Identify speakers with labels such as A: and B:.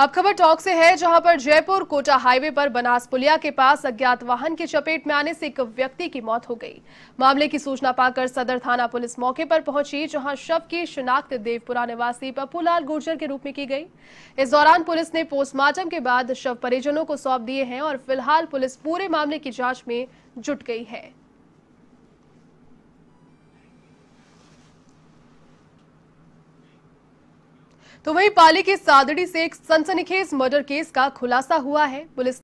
A: अब खबर टॉक से है जहां पर जयपुर कोटा हाईवे पर बनास पुलिया के पास अज्ञात वाहन की चपेट में आने से एक व्यक्ति की मौत हो गई मामले की सूचना पाकर सदर थाना पुलिस मौके पर पहुंची जहां शव की शिनाख्त देवपुरा निवासी पप्पूलाल गुर्जर के रूप में की गई इस दौरान पुलिस ने पोस्टमार्टम के बाद शव परिजनों को सौंप दिए हैं और फिलहाल पुलिस पूरे मामले की जाँच में जुट गई है तो वहीं पाली के सादड़ी से एक सनसनीखेज मर्डर केस का खुलासा हुआ है पुलिस